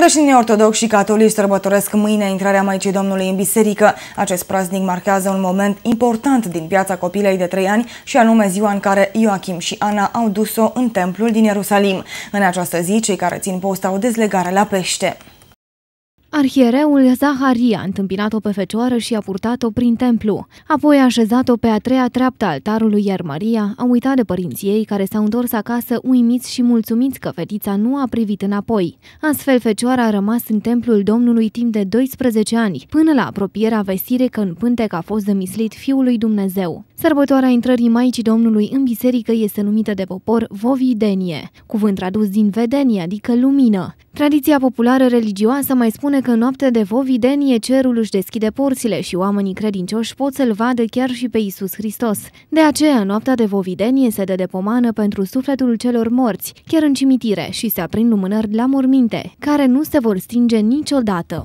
Creștinii ortodoxi și catolici sărbătoresc mâine intrarea Maicii Domnului în biserică. Acest praznic marchează un moment important din viața copilei de 3 ani și anume ziua în care Ioachim și Ana au dus-o în templul din Ierusalim. În această zi, cei care țin post au dezlegare la pește. Arhiereul Zaharia a întâmpinat-o pe fecioară și a purtat-o prin templu. Apoi a așezat-o pe a treia treaptă altarului, iar Maria a uitat de părinții ei care s-au întors acasă uimiți și mulțumiți că fetița nu a privit înapoi. Astfel, fecioara a rămas în templul Domnului timp de 12 ani, până la apropierea vestirei că în pântec a fost zămislit Fiul lui Dumnezeu. Sărbătoarea intrării Maicii Domnului în biserică este numită de popor Vovidenie, cuvânt tradus din vedenie, adică lumină. Tradiția populară religioasă mai spune că în noapte de vovidenie cerul își deschide porțile și oamenii credincioși pot să-L vadă chiar și pe Isus Hristos. De aceea, noaptea de vovidenie se dă de pomană pentru sufletul celor morți, chiar în cimitire, și se aprind lumânări la morminte, care nu se vor stinge niciodată.